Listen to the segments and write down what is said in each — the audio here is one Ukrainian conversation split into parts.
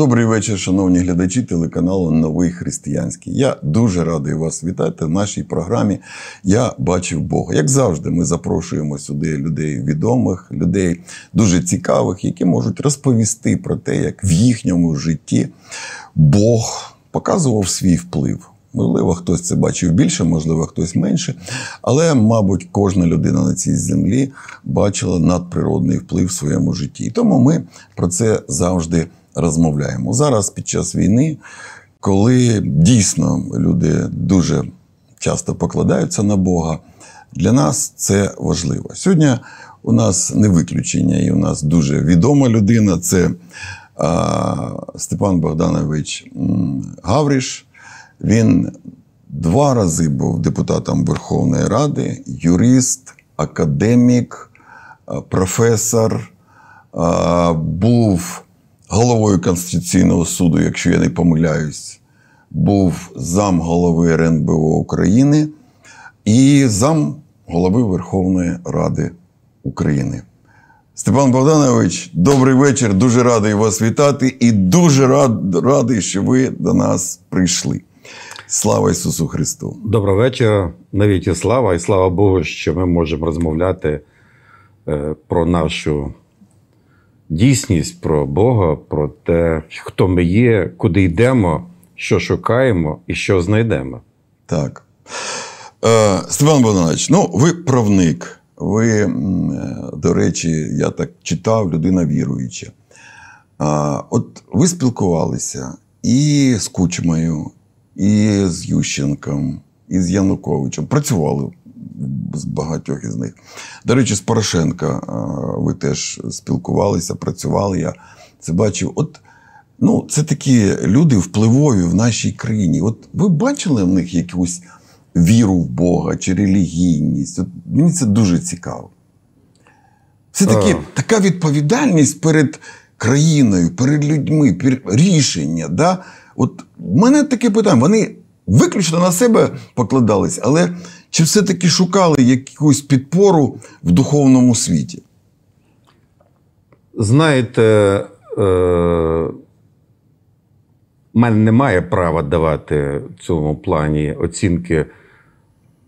Добрий вечір, шановні глядачі телеканалу Новий Християнський. Я дуже радий вас вітати в нашій програмі. Я бачив Бога. Як завжди, ми запрошуємо сюди людей відомих, людей дуже цікавих, які можуть розповісти про те, як в їхньому житті Бог показував свій вплив. Можливо, хтось це бачив більше, можливо, хтось менше. Але, мабуть, кожна людина на цій землі бачила надприродний вплив в своєму житті. І тому ми про це завжди. говоримо розмовляємо. Зараз під час війни, коли дійсно люди дуже часто покладаються на Бога, для нас це важливо. Сьогодні у нас не виключення, і у нас дуже відома людина це а, Степан Богданович Гавріш. Він два рази був депутатом Верховної Ради, юрист, академік, професор, був головою Конституційного суду, якщо я не помиляюсь, був зам голови РНБО України і зам голови Верховної Ради України. Степан Богданович, добрий вечір. Дуже радий вас вітати і дуже рад, радий, що ви до нас прийшли. Слава Ісусу Христу! Доброго вечора. Навіть і слава, і слава Богу, що ми можемо розмовляти е, про нашу дійсність про Бога, про те, хто ми є, куди йдемо, що шукаємо і що знайдемо. Так. Е, Степан Богданович, ну ви правник. Ви, е, до речі, я так читав, людина віруюча. Е, от ви спілкувалися і з Кучмою, і з Ющенком, і з Януковичем. Працювали з багатьох із них. До речі, з Порошенка е, ви теж спілкувалися, працювали. Я це бачив. От ну, це такі люди впливові в нашій країні. От ви бачили в них якусь віру в Бога чи релігійність? От Мені це дуже цікаво. Все-таки е. така відповідальність перед країною, перед людьми, перед рішення. Да? От в мене таке питання. Вони виключно на себе покладались, але чи все-таки шукали якусь підпору в духовному світі? Знаєте, е- мене немає права давати в цьому плані оцінки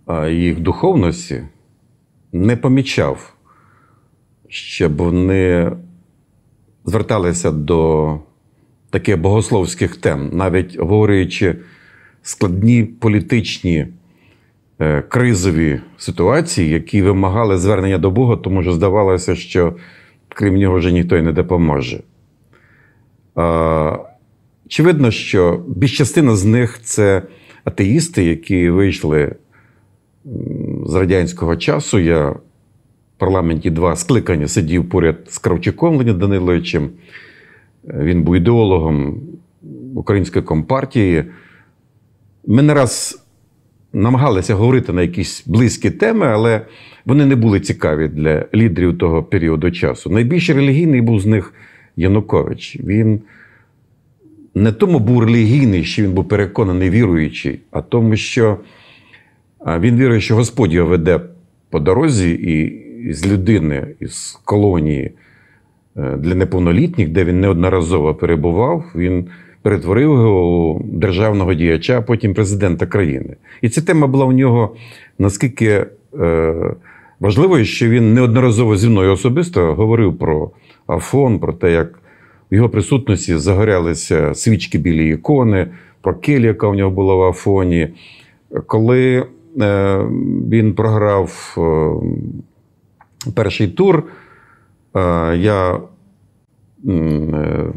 е, їх духовності. Не помічав, щоб вони зверталися до таких богословських тем, навіть говорячи складні політичні. Е, кризові ситуації, які вимагали звернення до Бога, тому що здавалося, що крім нього вже ніхто й не допоможе. Очевидно, що більш частина з них це атеїсти, які вийшли з радянського часу. Я в парламенті два скликання сидів поряд з Кравчуком Леонідом Даниловичем. Він був ідеологом української компартії. Ми не раз намагалися говорити на якісь близькі теми, але вони не були цікаві для лідерів того періоду часу. Найбільш релігійний був з них Янукович. Він не тому був релігійний, що він був переконаний віруючий, а тому, що він вірує, що Господь його веде по дорозі і з людини, із колонії е, для неповнолітніх, де він неодноразово перебував. він перетворив його у державного діяча, а потім президента країни. І ця тема була у нього наскільки е, важливою, що він неодноразово зі мною особисто говорив про Афон, про те, як в його присутності загорялися свічки білі ікони, про келі, яка у нього була в Афоні. Коли е, він програв е, перший тур, е, я е,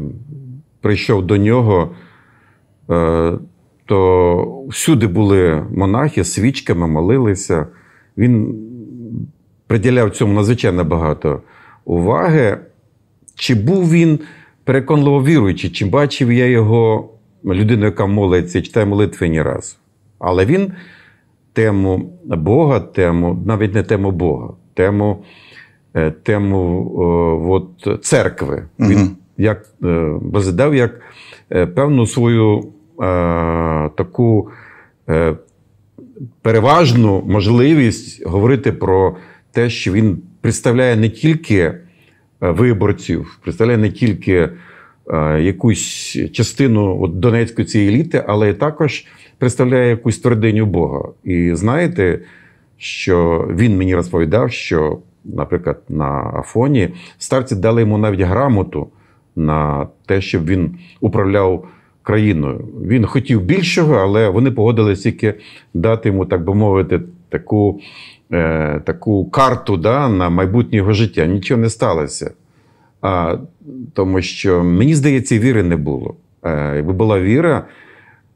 прийшов до нього, е, то всюди були монахи свічками молилися. Він приділяв цьому надзвичайно багато уваги. Чи був він переконливо віруючий, чи бачив я його людину, яка молиться, читає молитви ні раз. Але він тему Бога, тему, навіть не тему Бога, тему е, тему от, церкви. Він як розглядав е, як е, певну свою е, таку переважну можливість говорити про те, що він представляє не тільки виборців, представляє не тільки якусь частину от, Донецької цієї еліти, але і також представляє якусь твердиню Бога. І знаєте, що він мені розповідав, що, наприклад, на Афоні старці дали йому навіть грамоту на те, щоб він управляв країною. Він хотів більшого, але вони погодились тільки дати йому, так би мовити, таку е, таку карту да, на майбутнє його життя. Нічого не сталося. А, Тому що, мені здається, віри не було. Е, Якби була віра,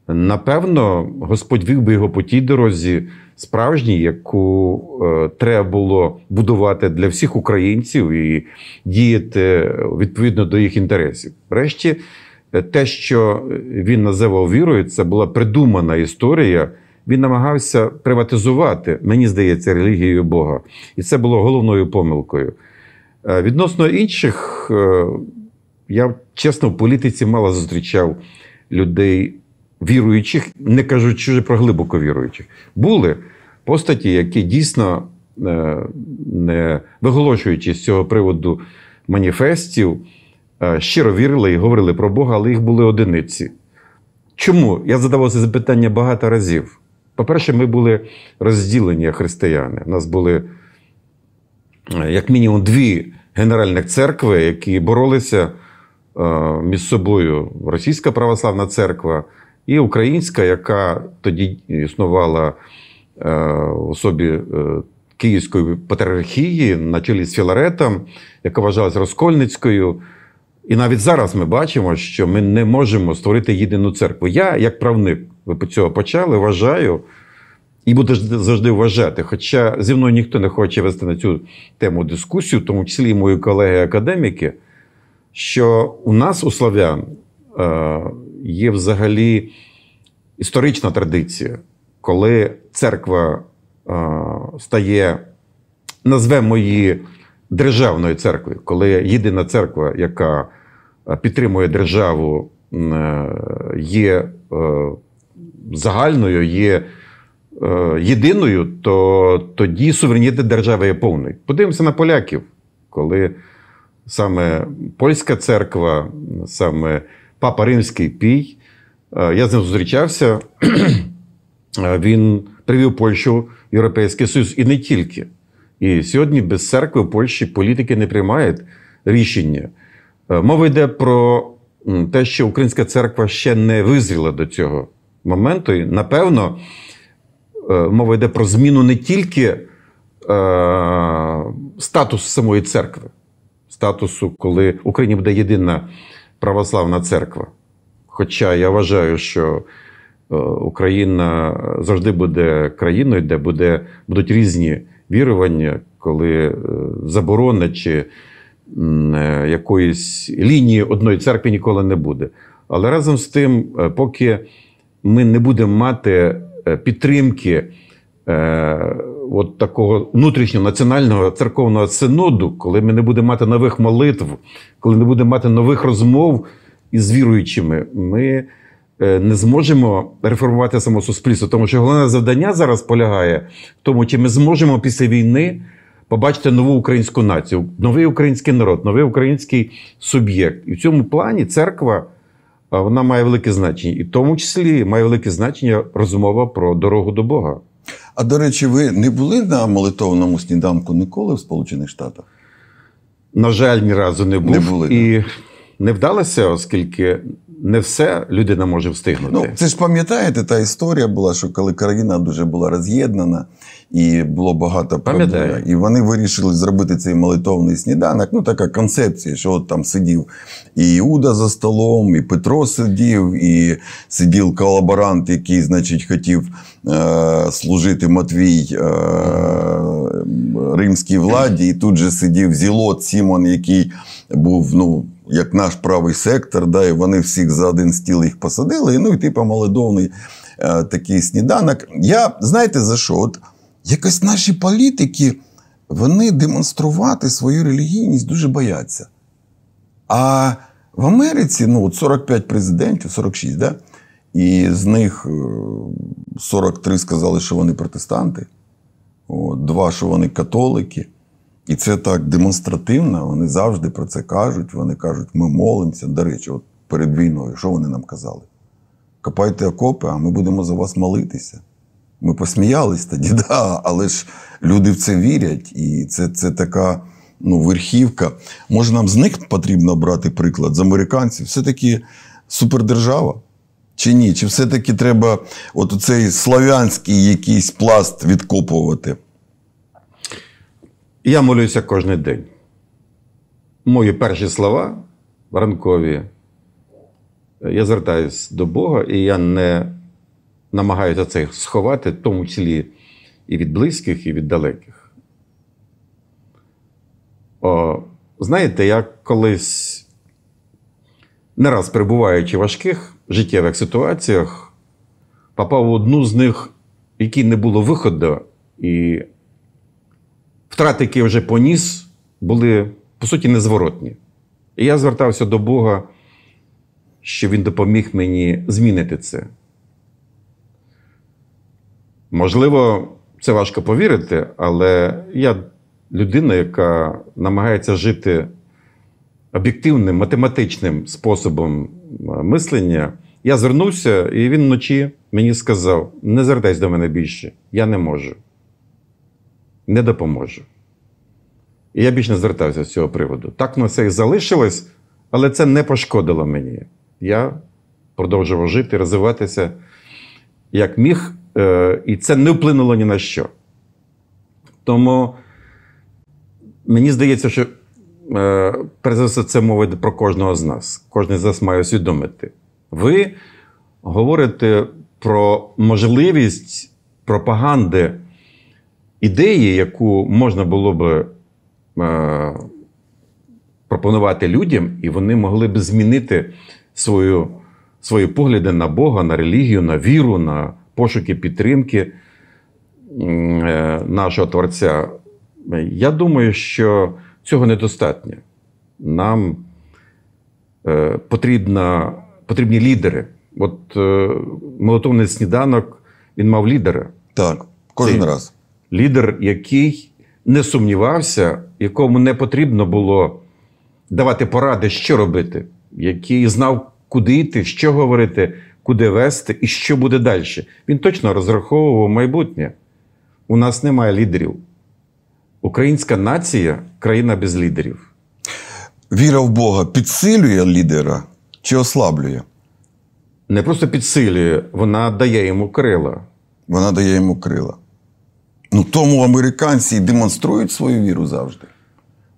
напевно, Господь вів би його по тій дорозі справжній, яку е, треба було будувати для всіх українців і діяти відповідно до їх інтересів. Врешті, е, те, що він називав вірою, це була придумана історія. Він намагався приватизувати, мені здається, релігію Бога. І це було головною помилкою. Е, відносно інших, е, я чесно в політиці мало зустрічав людей віруючих, не кажучи вже про глибоко віруючих, були постаті, які дійсно е, не виголошуючи з цього приводу маніфестів, е, щиро вірили і говорили про Бога, але їх були одиниці. Чому? Я задавав це запитання багато разів. По-перше, ми були розділені християни. У нас були, е, як мінімум, дві генеральних церкви, які боролися між собою Російська православна церква і українська, яка тоді існувала е, в особі е, Київської патріархії на чолі з Філаретом, яка вважалась розкольницькою. І навіть зараз ми бачимо, що ми не можемо створити єдину церкву. Я, як правник, ви по цього почали, вважаю і буду завжди вважати. Хоча зі мною ніхто не хоче вести на цю тему дискусію, в тому числі і мої колеги-академіки, що у нас, у славян, е, є взагалі історична традиція, коли церква стає, назвемо її державною церквою, коли єдина церква, яка підтримує державу, е, є е, загальною, є е, єдиною, то тоді суверенітет держави є повний. Подивимося на поляків, коли саме польська церква, саме папа Римський пій. Е, я з ним зустрічався. Е, він привів Польщу в Європейський Союз і не тільки. І сьогодні без церкви в Польщі політики не приймають рішення. Е, мова йде про те, що українська церква ще не визріла до цього моменту. І, напевно, мова йде про зміну не тільки статусу самої церкви, статусу, коли Україна буде єдина православна церква. Хоча я вважаю, що е, Україна завжди буде країною, де буде, будуть різні вірування, коли е, заборона чи е, якоїсь лінії одної церкви ніколи не буде. Але разом з тим, поки ми не будемо мати підтримки от такого внутрішнього національного церковного синоду, коли ми не будемо мати нових молитв, коли не будемо мати нових розмов із віруючими, ми е, не зможемо реформувати само суспільство. Тому що головне завдання зараз полягає в тому, чи ми зможемо після війни побачити нову українську націю, новий український народ, новий український суб'єкт. І в цьому плані церква. Вона має велике значення, і в тому числі має велике значення розмова про дорогу до Бога. А до речі, ви не були на молитовному сніданку ніколи в Сполучених Штатах? На жаль, ні разу не був. Не були, і не вдалося, оскільки не все людина може встигнути. Ну це ж пам'ятаєте, та історія була, що коли країна дуже була роз'єднана і було багато проблем, і вони вирішили зробити цей молитовний сніданок. Ну така концепція, що от там сидів і Іуда за столом, і Петро сидів, і сидів колаборант, який, значить, хотів е- служити Матвій е- римській владі, і тут же сидів зілот Сімон, який був ну як наш правий сектор, да, і вони всіх за один стіл їх посадили. І, ну і типу маледовний е, такий сніданок. Я знаєте за що? От якось наші політики вони демонструвати свою релігійність дуже бояться. А в Америці ну, от 45 президентів, 46, да? і з них 43 е, сказали, що вони протестанти, от, два, що вони католики. І це так демонстративно, вони завжди про це кажуть. Вони кажуть, ми молимося. До речі, от перед війною, що вони нам казали? Копайте окопи, а ми будемо за вас молитися. Ми посміялись тоді, да, але ж люди в це вірять, і це це така ну, верхівка. Може, нам з них потрібно брати приклад з американців? Все-таки супердержава чи ні? Чи все-таки треба от цей славянський якийсь пласт відкопувати? Я молюся кожен день. Мої перші слова ранкові. Я звертаюся до Бога, і я не намагаюся це сховати, в тому числі і від близьких, і від далеких. О, Знаєте, я колись, не раз перебуваючи в важких життєвих ситуаціях, попав в одну з них, в якій не було виходу, і втрати, які я вже поніс, були по суті незворотні. І я звертався до Бога, щоб Він допоміг мені змінити це. Можливо, це важко повірити, але я людина, яка намагається жити об'єктивним, математичним способом е, мислення. Я звернувся, і він вночі мені сказав: не звертайся до мене більше, я не можу, не допоможу. І я більше не звертався з цього приводу. Так воно все і залишилось, але це не пошкодило мені. Я продовжував жити, розвиватися як міг, е, і це не вплинуло ні на що. Тому мені здається, що е, перш за все, це мова про кожного з нас. Кожен з нас має усвідомити. Ви говорите про можливість пропаганди ідеї, яку можна було би. Е, пропонувати людям, і вони могли б змінити свою, свої погляди на Бога, на релігію, на віру, на пошуки підтримки е, нашого Творця. Я думаю, що цього недостатньо. Нам е, потрібна, потрібні лідери. От молотовний сніданок, він мав лідера. Так, кожен Це раз. Лідер, який не сумнівався, якому не потрібно було давати поради, що робити, який знав, куди йти, що говорити, куди вести і що буде далі. Він точно розраховував майбутнє. У нас немає лідерів. Українська нація країна без лідерів. Віра в Бога підсилює лідера чи ослаблює? Не просто підсилює, вона дає йому крила. Вона дає йому крила. Ну тому американці демонструють свою віру завжди.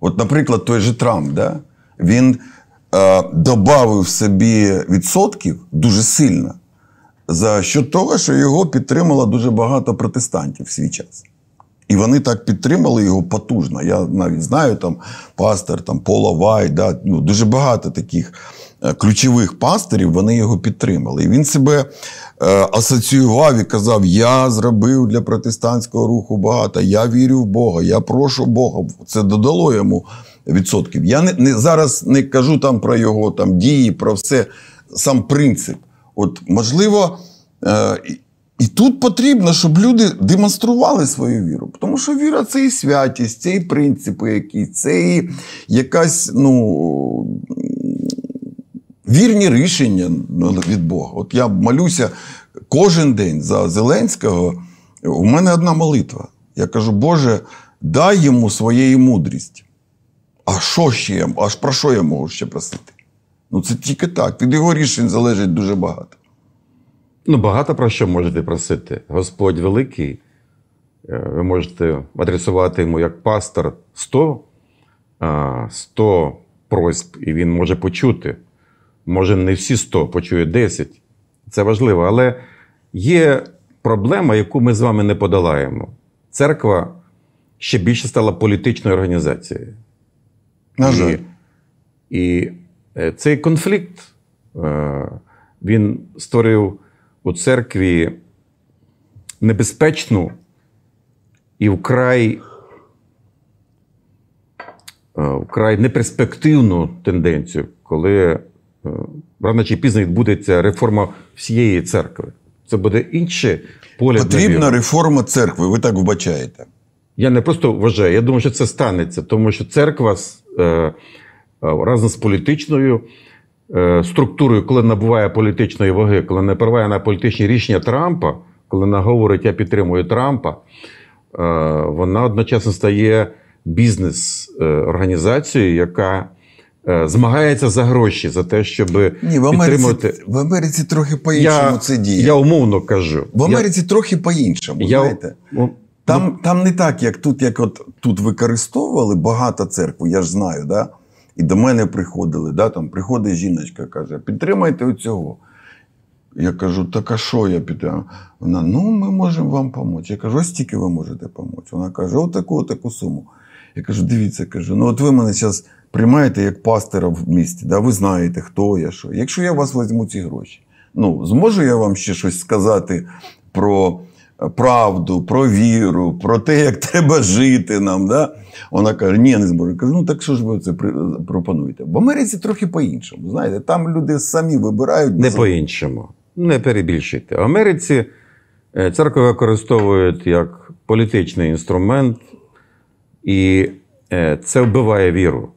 От, наприклад, той же Трамп, да? він е, додав собі відсотків дуже сильно за що того, що його підтримало дуже багато протестантів в свій час. І вони так підтримали його потужно. Я навіть знаю там пастор, там Пола Вай, да? ну, дуже багато таких. Е, ключових пастирів, вони його підтримали. І він себе е, асоціював і казав: Я зробив для протестантського руху багато, я вірю в Бога, я прошу Бога. Це додало йому відсотків. Я не, не зараз не кажу там про його там дії, про все сам принцип. От можливо. Е, і тут потрібно, щоб люди демонстрували свою віру. Тому що віра це і святість, це і принципи, якісь, це і якась ну, вірні рішення від Бога. От я молюся кожен день за Зеленського. У мене одна молитва. Я кажу, Боже, дай йому своєї мудрість. А що ще я, аж про що я можу ще просити? Ну це тільки так. Від його рішень залежить дуже багато. Ну, багато про що можете просити. Господь великий. Е, ви можете адресувати йому як пастор 100, 100 просьб, і він може почути. Може, не всі 100, почують 10. Це важливо. Але є проблема, яку ми з вами не подолаємо. Церква ще більше стала політичною організацією. На жаль. І, і е, цей конфлікт е, він створив у церкві небезпечну і вкрай. Е, вкрай неперспективну тенденцію, коли рано чи пізно відбудеться реформа всієї церкви. Це буде інше поле. Потрібна реформа церкви, ви так вбачаєте. Я не просто вважаю, я думаю, що це станеться, тому що церква е, е, разом з політичною е, структурою, коли набуває політичної ваги, коли наприває на політичні рішення Трампа, коли вона говорить, я підтримую Трампа, вона одночасно стає бізнес-організацією, яка Е, змагається за гроші за те, щоб Ні, в Америці, підтримувати... в Америці трохи по-іншому я, це діє. Я умовно кажу. В Америці я... трохи по-іншому. Я... знаєте? Ну... Там там не так, як тут, як от тут використовували багато церкву, я ж знаю, да? і до мене приходили. да? Там Приходить жіночка каже: підтримайте оцього. Я кажу, так а що я підтримую? Вона, ну ми можемо вам допомогти. Я кажу, ось тільки ви можете допомогти. Вона каже, отаку, отаку суму. Я кажу, дивіться, кажу, ну от ви мене зараз приймаєте як пастира в місті, да? ви знаєте, хто я, що. Якщо я вас візьму ці гроші, ну зможу я вам ще щось сказати про е, правду, про віру, про те, як треба жити нам. Да? Вона каже, ні, не зможу. Я кажу, ну так що ж ви це е, пропонуєте? В Америці трохи по-іншому. Знаєте, там люди самі вибирають. Не по-іншому. Не перебільшуйте. В Америці е, церкви використовують як політичний інструмент, і це вбиває віру.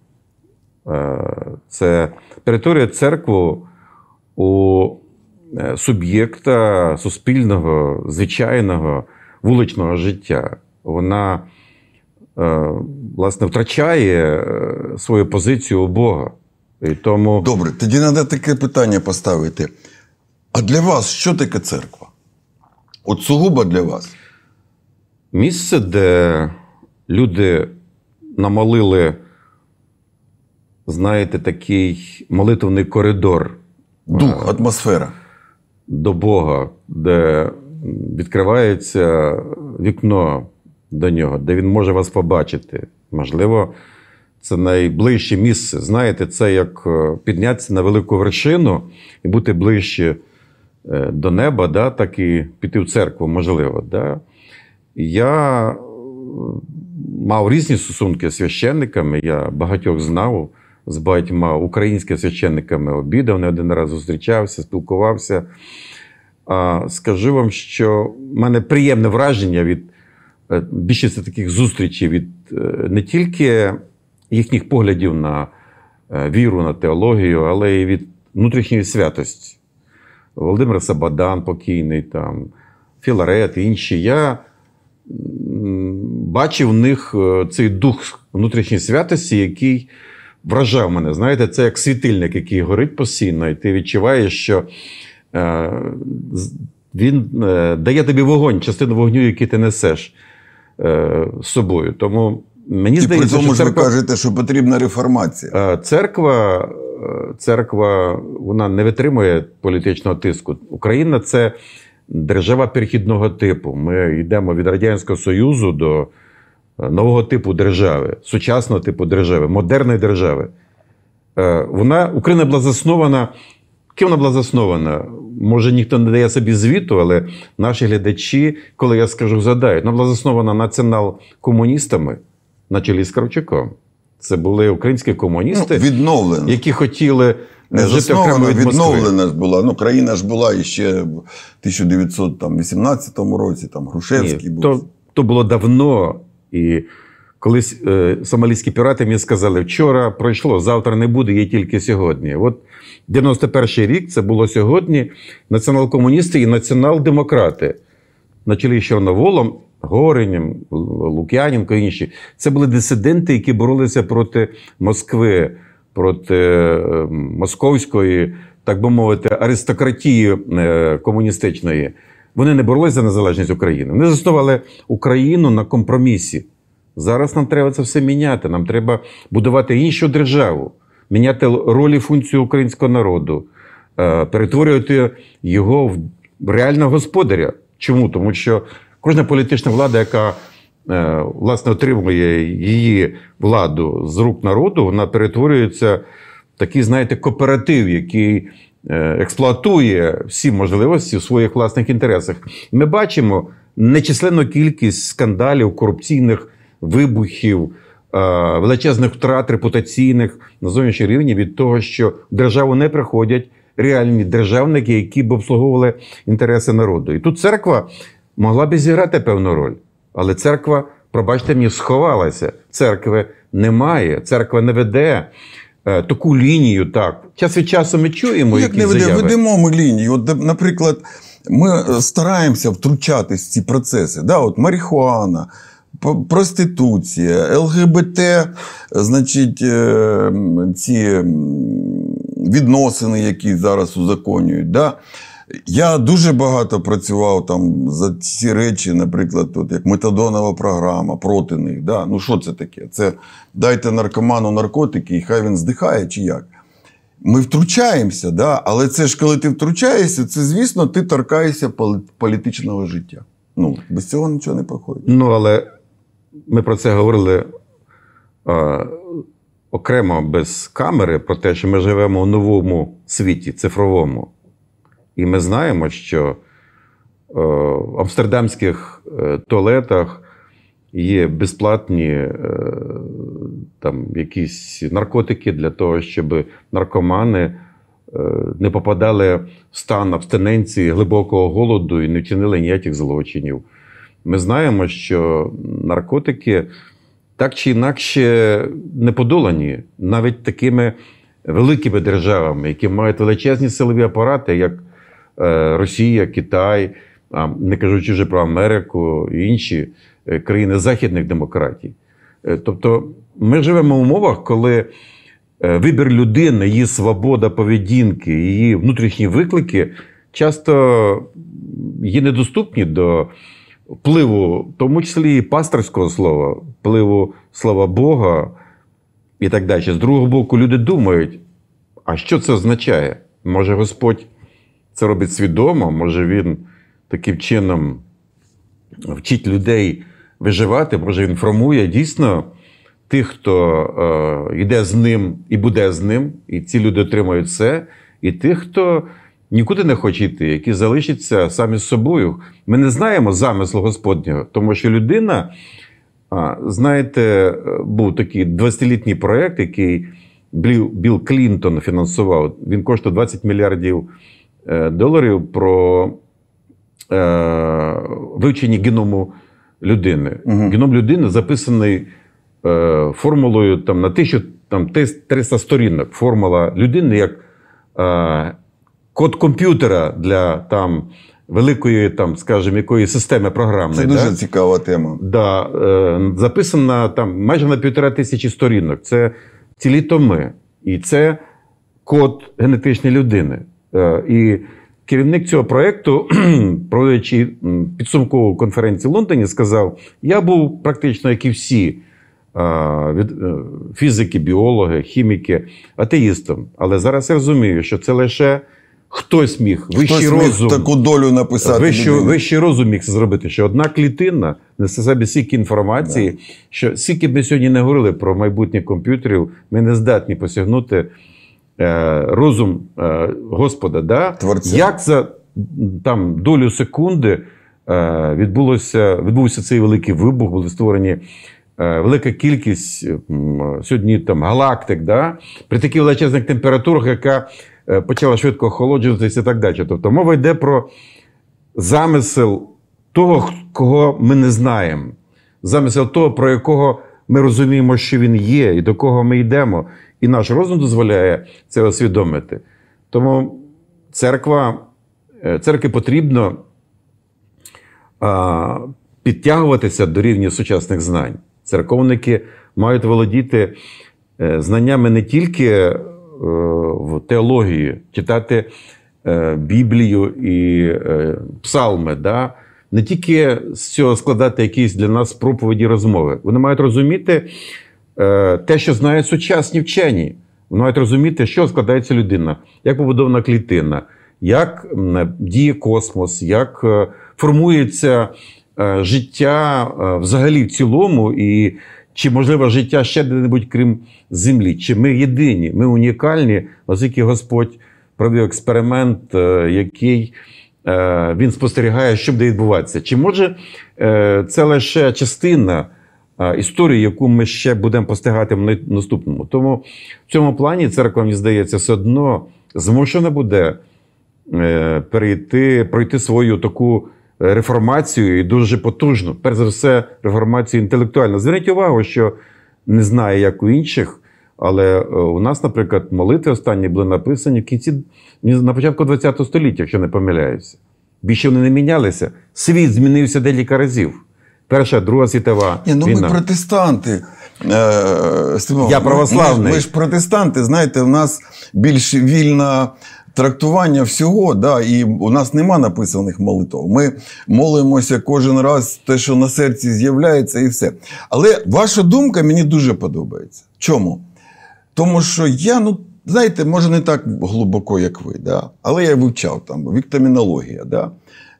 Е, це територія церкви у е, суб'єкта суспільного, звичайного вуличного життя. Вона, е, власне, втрачає свою позицію у Бога. І тому... Добре, тоді треба таке питання поставити. А для вас що таке церква? От сугубо для вас? Місце, де люди намолили знаєте, такий молитовний коридор. Дух, атмосфера. До Бога, де відкривається вікно до нього, де він може вас побачити. Можливо, це найближче місце. Знаєте, це як е, піднятися на велику вершину і бути ближче е, до неба, да, так і піти в церкву, можливо. Да. Я е, мав різні стосунки з священниками, я багатьох знав з багатьма українськими священниками обідав, не один раз зустрічався, спілкувався. Скажу вам, що в мене приємне враження від е, більшості таких зустрічей від е, не тільки їхніх поглядів на е, віру, на теологію, але й від внутрішньої святості. Володимир Сабадан, покійний, там, Філарет і інші. Я бачив в них цей дух внутрішньої святості, який вражав мене. Знаєте, це як світильник, який горить постійно, і ти відчуваєш, що е, він е, дає тобі вогонь, частину вогню, який ти несеш е, з собою. Тому мені і здається, при тому, що церква, ви кажете, що потрібна реформація. Е, церква, е, церква вона не витримує політичного тиску. Україна це держава перехідного типу. Ми йдемо від Радянського Союзу до нового типу держави, сучасного типу держави, модерної держави. Е, вона Україна була заснована. Ким вона була заснована? Може, ніхто не дає собі звіту, але наші глядачі, коли я скажу, згадають, вона була заснована націонал-комуністами на чолі з Кравчуком. Це були українські комуністи, ну, які хотіли е, не жити заснована, окремо відновлена ж була. Ну, країна ж була іще в 1918 році, там Грушевський Ні, був. То, то було давно. І колись е, сомалійські пірати мені сказали, вчора пройшло, завтра не буде, є тільки сьогодні. От 91-й рік це було сьогодні. Націонал-комуністи і націонал-демократи, на чолі з Чорноволом, Горенем, Лук'янінко і інші. Це були дисиденти, які боролися проти Москви, проти е, московської, так би мовити, аристократії е, комуністичної. Вони не боролися за незалежність України. Вони заснували Україну на компромісі. Зараз нам треба це все міняти. Нам треба будувати іншу державу, міняти роль і функцію українського народу, е, перетворювати його в реального господаря. Чому? Тому що кожна політична влада, яка е, власне отримує її владу з рук народу, вона перетворюється в такий, знаєте, кооператив, який. Е, експлуатує всі можливості в своїх власних інтересах. Ми бачимо нечисленну кількість скандалів, корупційних вибухів. Е, величезних втрат репутаційних на зовнішній рівні від того, що в державу не приходять реальні державники, які б обслуговували інтереси народу. І тут церква могла б зіграти певну роль, але церква, пробачте мені, сховалася. Церкви немає, церква не веде Е, таку лінію, так. Час від часу ми чуємо. Ну, як якісь не заяви. ведемо ми лінію. От, Наприклад, ми е, стараємося втручатись в ці процеси. Да, От марихуана, проституція, ЛГБТ, значить, е, ці відносини, які зараз узаконюють. Да? Я дуже багато працював там за ці речі, наприклад, тут як метадонова програма проти них. Да? Ну що це таке? Це дайте наркоману наркотики, і хай він здихає чи як. Ми втручаємося, да? але це ж коли ти втручаєшся, це звісно ти торкаєшся політичного життя. Ну, без цього нічого не проходить. Ну, але ми про це говорили е, окремо без камери, про те, що ми живемо в новому світі, цифровому. І ми знаємо, що е, в амстердамських е, туалетах є безплатні е, там якісь наркотики для того, щоб наркомани не попадали в стан абстиненції глибокого голоду і не вчинили ніяких злочинів. Ми знаємо, що наркотики так чи інакше не подолані навіть такими великими державами, які мають величезні силові апарати, як Е, Росія, Китай, не кажучи вже про Америку і інші е, країни західних демократій. Е, тобто ми живемо в умовах, коли вибір людини, її свобода поведінки, її внутрішні виклики часто є недоступні до впливу, в тому числі і пасторського слова, впливу слова Бога і так далі. З другого боку, люди думають, а що це означає? Може Господь це робить свідомо, може він таким чином вчить людей виживати, може він формує дійсно тих, хто е, йде з ним і буде з ним, і ці люди отримають це, і тих, хто нікуди не хоче йти, які залишаться самі з собою. Ми не знаємо замислу Господнього, тому що людина. А, Знаєте, був такий 20-літній проєкт, який Біл Клінтон фінансував. Він коштує 20 мільярдів Е, доларів про е, вивчення геному людини. Угу. Геном людини записаний е, формулою там, на 300 сторінок. Формула людини як е, код комп'ютера для там. Великої, там, скажімо, якої системи програмної. Це дуже так? цікава тема. Да, е, Записана там майже на півтора тисячі сторінок. Це цілі томи. І це код генетичної людини. Е, і керівник цього проєкту, проводячи підсумкову конференцію в Лондоні, сказав: я був практично, як і всі е, е, фізики, біологи, хіміки, атеїстом. Але зараз я розумію, що це лише. Хтось міг вищий Хтось розум міг таку долю написати. Вищий, вищий розум міг це зробити, що одна клітина несе собі стільки інформації, да. що скільки б ми сьогодні не говорили про майбутнє комп'ютерів, ми не здатні посягнути Е, розум е, Господа, да? як за там долю секунди е, відбулося, відбувся цей великий вибух, були створені. Велика кількість сьогодні там галактик, да, при таких величезних температурах, яка почала швидко охолоджуватися і так далі. Тобто мова йде про замисел того, кого ми не знаємо, замисел того, про якого ми розуміємо, що він є, і до кого ми йдемо, і наш розум дозволяє це усвідомити. Тому церква, е, церкві потрібно а, підтягуватися до рівня сучасних знань. Церковники мають володіти е, знаннями не тільки е, в теології, читати Біблію і псалми, да? не тільки з цього складати якісь для нас проповіді розмови. Вони мають розуміти. Е, те, що знають сучасні вчені. Мають розуміти, що складається людина, як побудована клітина, як діє космос, як е, формується е, життя взагалі в цілому, і чи можливе життя ще де-небудь крім землі? Чи ми єдині, ми унікальні, оскільки Господь провів експеримент, який він спостерігає, що буде відбуватися? Чи може це лише частина? Е, історію, яку ми ще будемо постигати в наступному. Тому в цьому плані церква, мені здається, все одно змушена буде е, перейти, пройти свою таку реформацію і дуже потужну, перш за все, реформацію інтелектуальну. Зверніть увагу, що не знаю, як у інших. Але е, у нас, наприклад, молитви останні були написані в кінці на початку ХХ століття, якщо не помиляюся. Більше вони не мінялися. Світ змінився декілька разів. Перша, Друга світова. Ні, ну війна. Ми протестанти. Е, Я православний. Ми, ми ж протестанти, знаєте, у нас більш вільна. Трактування всього, да, і у нас нема написаних молитв. Ми молимося кожен раз, те, що на серці з'являється, і все. Але ваша думка мені дуже подобається. Чому? Тому що я, ну, знаєте, може не так глибоко, як ви, да, але я вивчав там віктамінологія. Да.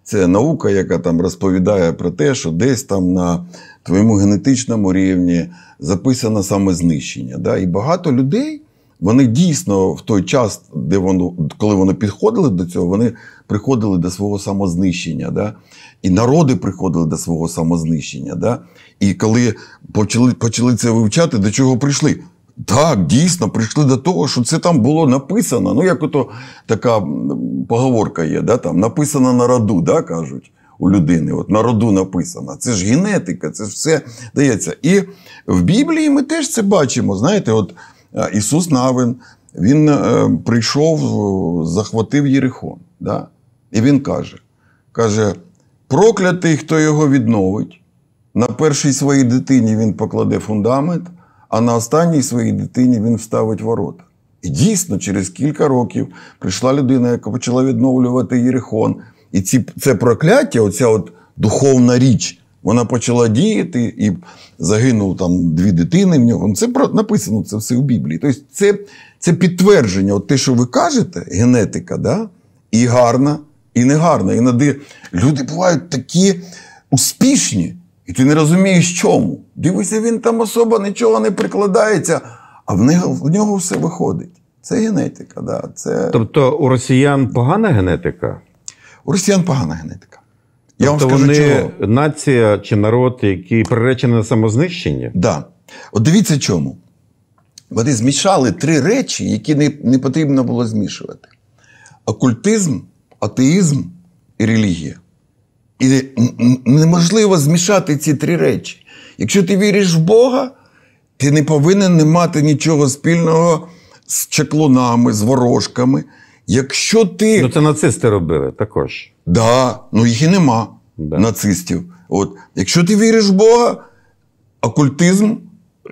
Це наука, яка там розповідає про те, що десь там на твоєму генетичному рівні записано самознищення. Да? І багато людей. Вони дійсно в той час, де воно, коли вони підходили до цього, вони приходили до свого самознищення. Да? І народи приходили до свого самознищення. Да? І коли почали почали це вивчати, до чого прийшли? так, дійсно прийшли до того, що це там було написано. Ну, як ото така поговорка є, да, там написано на роду, да, кажуть у людини. От на роду написано. Це ж генетика, це ж все дається. І в Біблії ми теж це бачимо. Знаєте, от е, Ісус Навин, Він е, прийшов, е, захватив Єрихон. Да? І він каже, каже, проклятий, хто його відновить. На першій своїй дитині він покладе фундамент а на останній своїй дитині він вставить ворота. І дійсно, через кілька років прийшла людина, яка почала відновлювати Єрихон. І ці, це прокляття, оця от духовна річ, вона почала діяти і загинув там дві дитини в нього. Це написано це все в Біблії. Тобто, це це підтвердження, от те, що ви кажете, генетика, да? і гарна, і негарна. Іноді люди бувають такі успішні. І ти не розумієш, чому. Дивися, він там особа нічого не прикладається, а в нього в нього все виходить. Це генетика. Да. Це... Тобто у росіян погана генетика? У росіян погана генетика. Я вам тобто скажу, вони чого. нація чи народ, який приречений на самознищення? Так. Да. От дивіться чому. Вони змішали три речі, які не, не потрібно було змішувати: окультизм, атеїзм і релігія. І неможливо змішати ці три речі. Якщо ти віриш в Бога, ти не повинен не мати нічого спільного з чаклунами, з ворожками. Якщо ти. Ну, це нацисти робили також. Так, да, ну їх і нема да. нацистів. От. Якщо ти віриш в Бога, окультизм,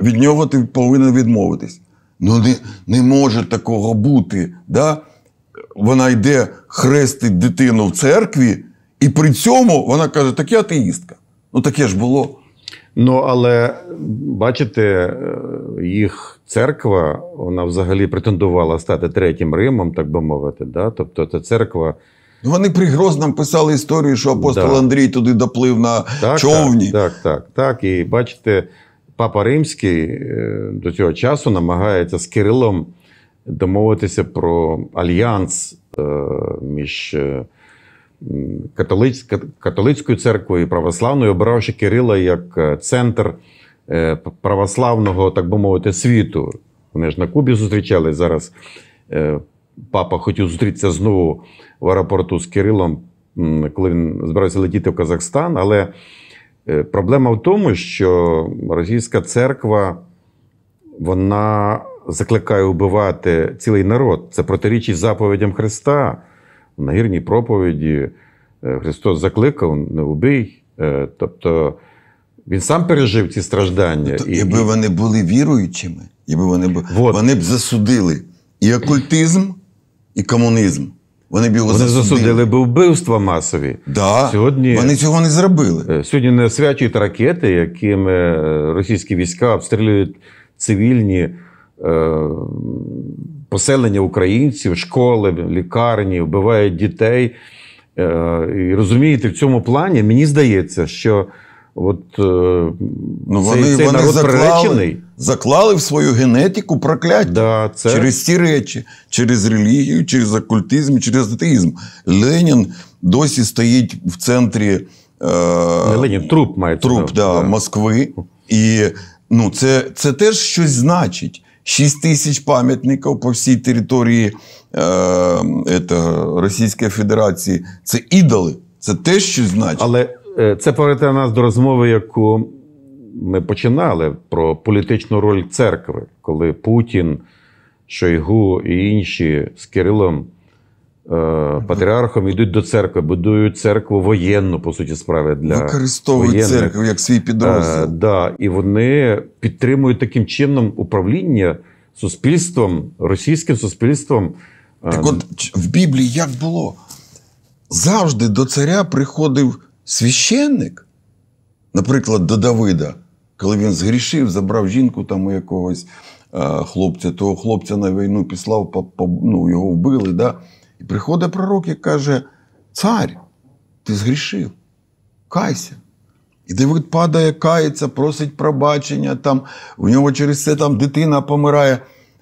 від нього ти повинен відмовитись. Ну, не не може такого бути. Да? Вона йде хрестить дитину в церкві. І при цьому вона каже, так я атеїстка. Ну таке ж було. Ну, але бачите, е, їх церква, вона взагалі претендувала стати третім Римом, так би мовити. Да? Тобто, це церква. Ну, вони пригроз нам писали історію, що апостол да. Андрій туди доплив на так, човні. Так, так, так, так. І бачите, папа Римський е, до цього часу намагається з Кирилом домовитися про альянс е, між католиць, католицькою церквою православною, обиравши Кирила як е, центр е, православного, так би мовити, світу. Вони ж на Кубі зустрічали зараз. Е, папа хотів зустрітися знову в аеропорту з Кирилом, коли він збирався летіти в Казахстан. Але проблема в тому, що російська церква вона закликає убивати цілий народ. Це протирічить заповідям Христа в нагірній проповіді е, Христос закликав не убий. Е, тобто Він сам пережив ці страждання. То, тобто, і, Якби і... вони були віруючими, якби вони б вот. вони б засудили і окультизм, і комунізм. Вони б його вони засудили. засудили б вбивства масові. Да, сьогодні Вони цього не зробили. Е, сьогодні не освячують ракети, якими російські війська обстрілюють цивільні поселення українців, школи, лікарні, вбивають дітей. Е, і Розумієте, в цьому плані мені здається, що от е, ну, цей, вони, цей вони заклали, приречений. заклали в свою генетику прокляття да, це... через ці речі, через релігію, через окультизм, через атеїзм. Ленін досі стоїть в центрі е, Не Ленін, труп має труп да, да. Москви. І ну, це, це теж щось значить. 6 тисяч пам'ятників по всій території е, это, Російської Федерації. Це ідоли. Це те, що значить. Але е, це повертає нас до розмови, яку ми починали про політичну роль церкви, коли Путін, Шойгу і інші з Кирилом Е, патріархом йдуть до церкви, будують церкву воєнну, по суті, справи для використовують воєнних. церкву як свій підрозділ. Е, да, І вони підтримують таким чином управління суспільством, російським суспільством. Е, так, от в Біблії як було? Завжди до царя приходив священник, наприклад, до Давида, коли він згрішив, забрав жінку там у якогось а, хлопця, того хлопця на війну післав, по, по, ну, його вбили. Да? приходить пророк і каже: цар, ти згрішив, кайся. І Давид падає, кається, просить пробачення, там, у нього через це там дитина помирає.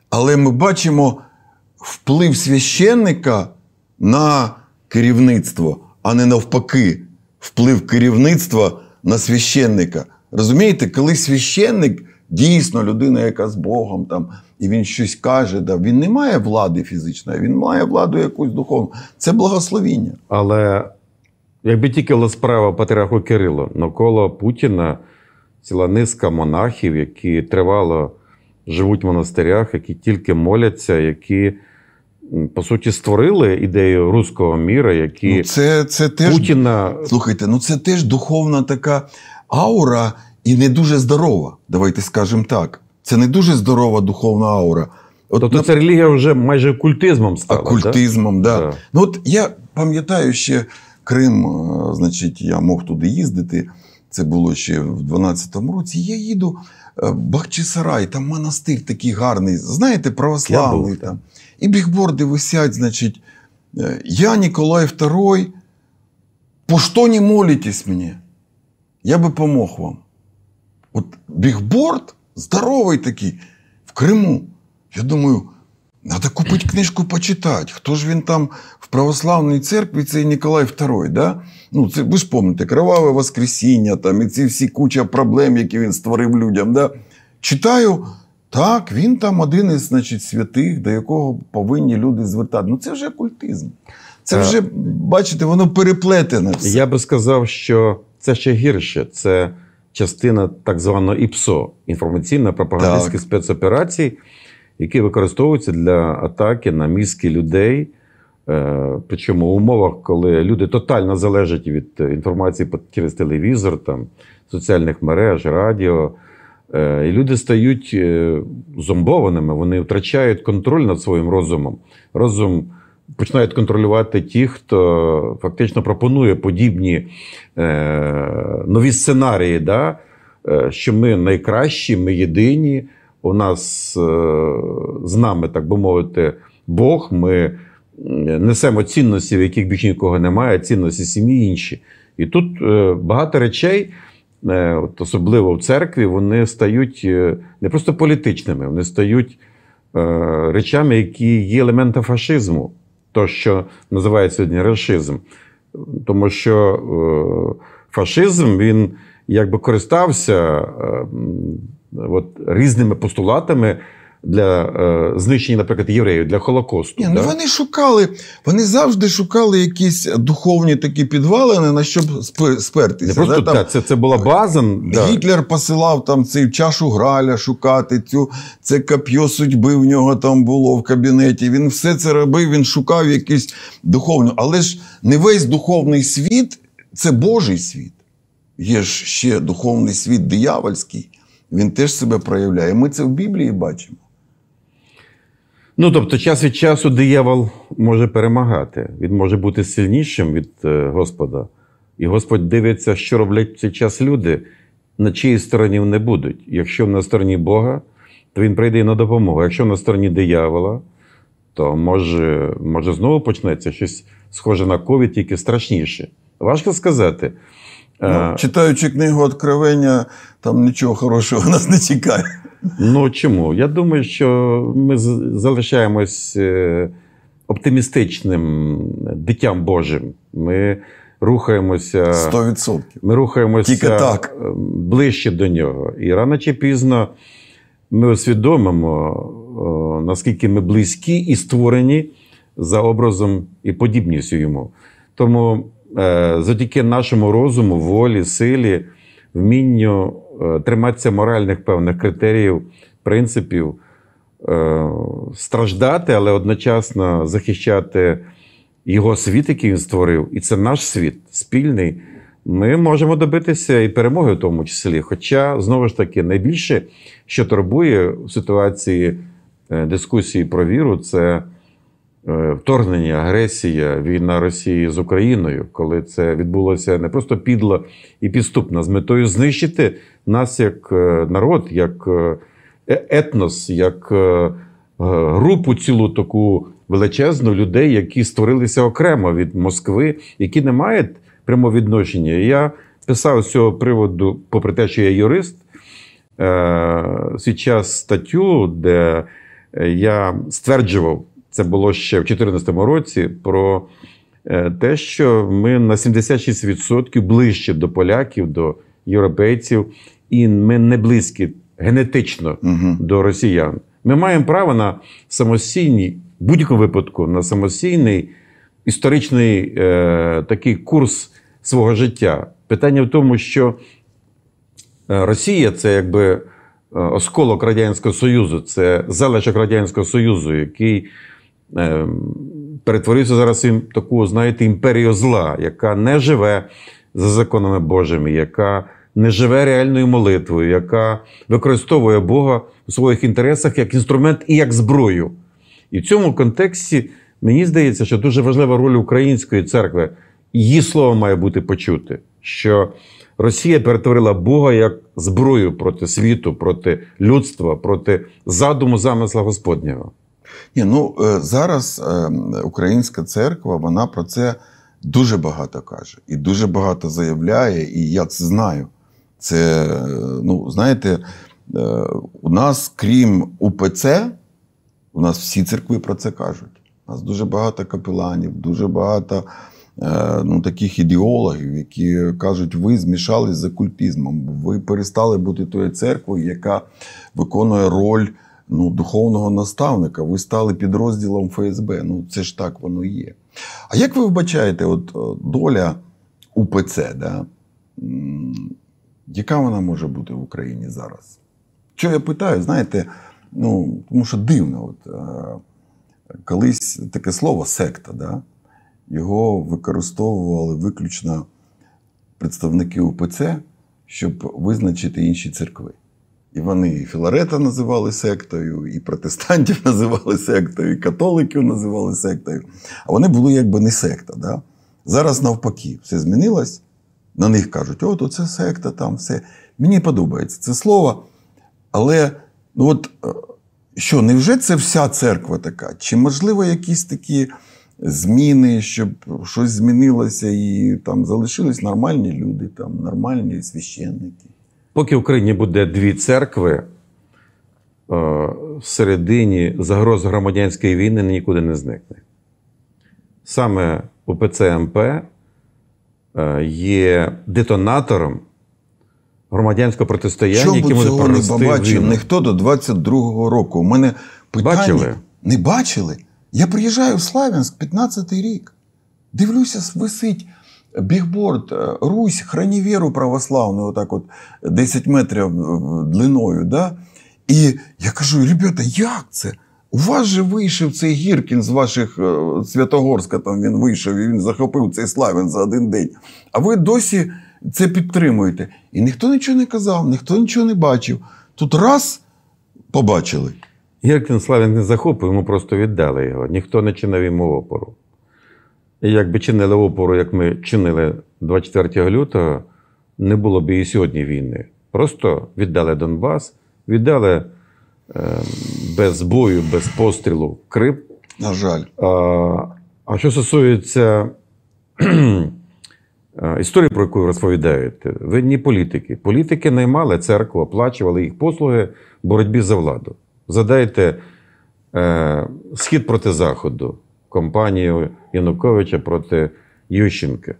Але ми бачимо вплив священника на керівництво, а не навпаки, вплив керівництва на священника. Розумієте, коли священник дійсно людина, яка з Богом там і він щось каже, да, він не має влади фізичної, він має владу якусь духовну. Це благословіння. Але якби тільки справа патріарху Кирило, навколо Путіна ціла низка монахів, які тривало живуть в монастирях, які тільки моляться, які. По суті, створили ідею руського міра, які ну, це це теж Путіна. Слухайте, ну це теж духовна така аура і не дуже здорова. Давайте скажемо так. Це не дуже здорова духовна аура. От, Тобто на... ця релігія вже майже культизмом стала. А культизмом, да? Да. Ну от я пам'ятаю ще Крим, е, значить, я мог туди їздити. Це було ще в 12-му році. Я їду е, Бахчисарай, там монастир такий гарний, знаєте, православний. там. І бігборди висять, значить, е, я Ніколай II, по що не молитесь мені? Я би помог вам. От бігборд Здоровий такий, в Криму. Я думаю, треба купити книжку почитати. Хто ж він там в православній церкві, цей Ніколай II, да? Ну, це ви ж пам'ятаєте, кроваве Воскресіння там, і ці всі куча проблем, які він створив людям. Да? Читаю. Так, він там один із значить, святих, до якого повинні люди звертати. Ну це вже культизм. Це е, вже, бачите, воно переплетене. все. Я би сказав, що це ще гірше. Це частина так званого ІПСО інформаційно пропагандистських спецоперацій, які використовуються для атаки на мізки людей. Е, причому в умовах, коли люди тотально залежать від е, інформації через телевізор, там, соціальних мереж, радіо, е, і люди стають зомбованими, вони втрачають контроль над своїм розумом. Розум починають контролювати ті, хто фактично пропонує подібні е, нові сценарії, да? Е, що ми найкращі, ми єдині. У нас е, з нами, так би мовити, Бог. Ми несемо цінності, в яких більш нікого немає, цінності сім'ї інші. І тут багато речей, от особливо в церкві, вони стають не просто політичними, вони стають речами, які є елементом фашизму то, що називають сьогодні расизм. Тому що е, фашизм він якби користався е, от, різними постулатами для е, знищення, наприклад, євреїв для Холокосту. Ні, ну да? ну Вони шукали, вони завжди шукали якісь духовні такі підвалини, на щоб спертися. Не просто, да? там, та, Це це була база. Гітлер да. посилав там цей чашу Граля шукати, цю це кап'є судьби в нього там було в кабінеті. Він все це робив, він шукав якісь духовну, Але ж не весь духовний світ це Божий світ. Є ж ще духовний світ диявольський, він теж себе проявляє. Ми це в Біблії бачимо. Ну, тобто, час від часу диявол може перемагати, він може бути сильнішим від е, Господа. І Господь дивиться, що роблять в цей час люди, на чиїй стороні вони будуть. Якщо на стороні Бога, то він прийде на допомогу. Якщо на стороні диявола, то може, може знову почнеться щось схоже на ковід, тільки страшніше. Важко сказати. Ну, е, Читаючи книгу Откровення, там нічого хорошого нас не чекає. Ну чому? Я думаю, що ми залишаємось е, оптимістичним дитям Божим. Ми рухаємося 100%. Ми рухаємося Тільки так. Е, ближче до нього. І рано чи пізно ми усвідомимо, наскільки ми близькі і створені за образом і подібністю йому. Тому. Е, завдяки нашому розуму, волі, силі, вмінню е, триматися моральних певних критеріїв, принципів, е, страждати, але одночасно захищати його світ, який він створив. І це наш світ спільний. Ми можемо добитися і перемоги в тому числі. Хоча, знову ж таки, найбільше, що турбує в ситуації дискусії про віру, це. Е, вторгнення, агресія, війна Росії з Україною, коли це відбулося не просто підло і підступно, з метою знищити нас як е, народ, як е, етнос, як групу цілу таку величезну людей, які створилися окремо від Москви, які не мають прямого відношення. Я писав з цього приводу, попри те, що я юрист. час статтю, де я стверджував, це було ще в 2014 році, про е, те, що ми на 76% ближче до поляків, до європейців, і ми не близькі генетично угу. до росіян. Ми маємо право на самостійний, в будь-якому випадку, на самостійний історичний е, такий курс свого життя. Питання в тому, що е, Росія це якби е, осколок Радянського Союзу, це залишок Радянського Союзу, який Ем, перетворився зараз в таку, знаєте, імперію зла, яка не живе за законами Божими, яка не живе реальною молитвою, яка використовує Бога у своїх інтересах як інструмент і як зброю. І в цьому контексті мені здається, що дуже важлива роль української церкви, її слово має бути почути, що Росія перетворила Бога як зброю проти світу, проти людства, проти задуму замисла Господнього. Ні, ну е, зараз е, українська церква вона про це дуже багато каже і дуже багато заявляє, і я це знаю. Це, ну, знаєте, е, у нас, крім УПЦ, у нас всі церкви про це кажуть. У нас дуже багато капеланів, дуже багато ну, таких ідеологів, які кажуть, ви змішались з окультизмом, ви перестали бути тою церквою, яка виконує роль ну, духовного наставника, ви стали підрозділом ФСБ. Ну, це ж так воно є. А як ви вбачаєте, от е, доля УПЦ, да? яка вона може бути в Україні зараз? Що я питаю, знаєте, ну, тому що дивно, от, е, колись таке слово секта, да? його використовували виключно представники УПЦ, щоб визначити інші церкви. І вони і Філарета називали сектою, і протестантів називали сектою, і католиків називали сектою. А вони були якби не секта. Да? Зараз навпаки, все змінилось. На них кажуть, о, то це секта, там все. Мені подобається це слово. Але ну от е, що, невже це вся церква така? Чи можливо якісь такі зміни, щоб щось змінилося і там залишились нормальні люди, там нормальні священники? Поки в Україні буде дві церкви, е, всередині загроз громадянської війни нікуди не зникне. Саме УПЦ МП е, є детонатором громадянського протистояння, Чому яким цього не побачив війну. ніхто до 22-го року. У мене питання бачили? не бачили. Я приїжджаю в Славянськ 15-й рік. Дивлюся, висить Бігборд, е, Русь, храні віру православну, отак от 10 метрів е, длиною. Да? І я кажу: ребята, як це? У вас же вийшов цей Гіркін з ваших е, Святогорська, там він вийшов і він захопив цей славін за один день. А ви досі це підтримуєте. І ніхто нічого не казав, ніхто нічого не бачив. Тут раз побачили. Гіркін Славін не захопив, йому просто віддали його. Ніхто не чинив йому опору. І якби чинили опору, як ми чинили 24 лютого, не було б і сьогодні війни. Просто віддали Донбас, віддали е, без бою, без пострілу Крим. На жаль. А, а що стосується е, історії, про яку ви розповідаєте, ви винні політики. Політики наймали церкву, оплачували їх послуги в боротьбі за владу. Задайте е, схід проти Заходу компанію Януковича проти Ющенка.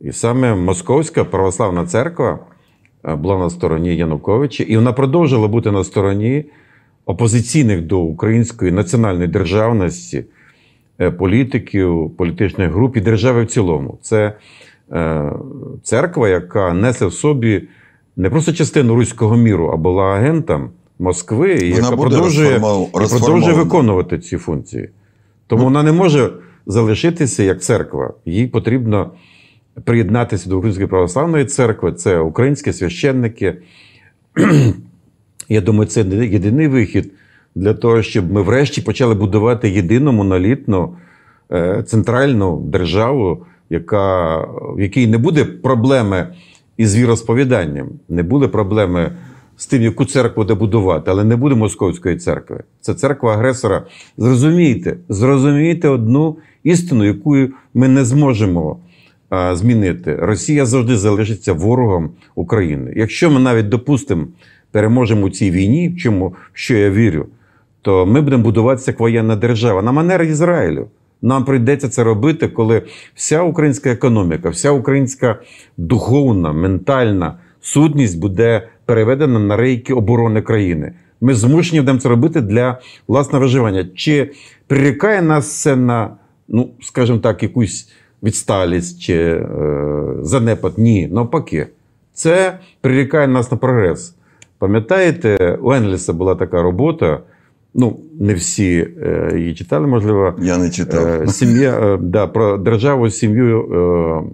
І саме Московська православна церква е, була на стороні Януковича, і вона продовжила бути на стороні опозиційних до української національної державності, е, політиків, політичних груп і держави в цілому. Це е, церква, яка несе в собі не просто частину руського міру, а була агентом Москви, і вона яка продовжує, і продовжує виконувати ці функції. Тому ну, вона не ну, може залишитися як церква. Їй потрібно приєднатися до Української православної церкви, це українські священники. Я думаю, це єдиний вихід для того, щоб ми врешті почали будувати єдину монолітну е, центральну державу, яка, в якій не буде проблеми із віросповіданням, не буде проблеми з тим, яку церкву де будувати, але не буде московської церкви. Це церква агресора. Зрозумійте, зрозумійте одну істину, яку ми не зможемо а, змінити. Росія завжди залишиться ворогом України. Якщо ми навіть допустимо переможемо у цій війні, в чому що я вірю, то ми будемо будуватися як воєнна держава на манер Ізраїлю. Нам прийдеться це робити, коли вся українська економіка, вся українська духовна, ментальна сутність буде переведена на рейки оборони країни. Ми змушені будемо це робити для власного виживання. Чи прирікає нас це на, ну скажімо так, якусь відсталість чи е, занепад? Ні, навпаки. Це прирікає нас на прогрес. Пам'ятаєте, у Енліса була така робота. Ну, не всі е, її читали, можливо. Я не читав. Е, сім'я е, да, про державу, сім'ю,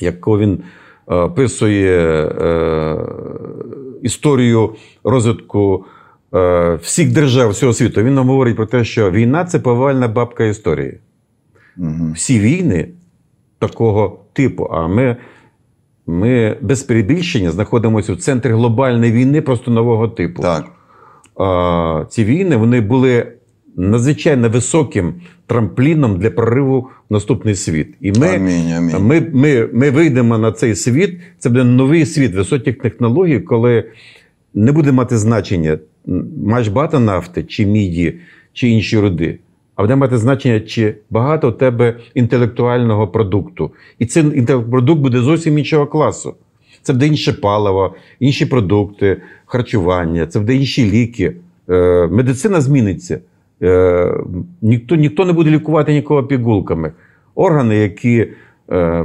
яку він Е, описує е, історію розвитку е, всіх держав всього світу. Він нам говорить про те, що війна це повальна бабка історії. Угу. Всі війни такого типу. А ми ми без перебільшення знаходимося в центрі глобальної війни просто нового типу. Так. А, Ці війни вони були надзвичайно високим трампліном для прориву в наступний світ. І ми амінь, амінь. Ми, ми, ми вийдемо на цей світ. Це буде новий світ високих технологій, коли не буде мати значення маєш багато нафти, чи міді, чи інші руди. А буде мати значення, чи багато у тебе інтелектуального продукту. І цей продукт буде зовсім іншого класу. Це буде інше паливо, інші продукти, харчування, це буде інші ліки. Е, медицина зміниться. Е, Ніхто ніхто не буде лікувати нікого пігулками. Органи, які е,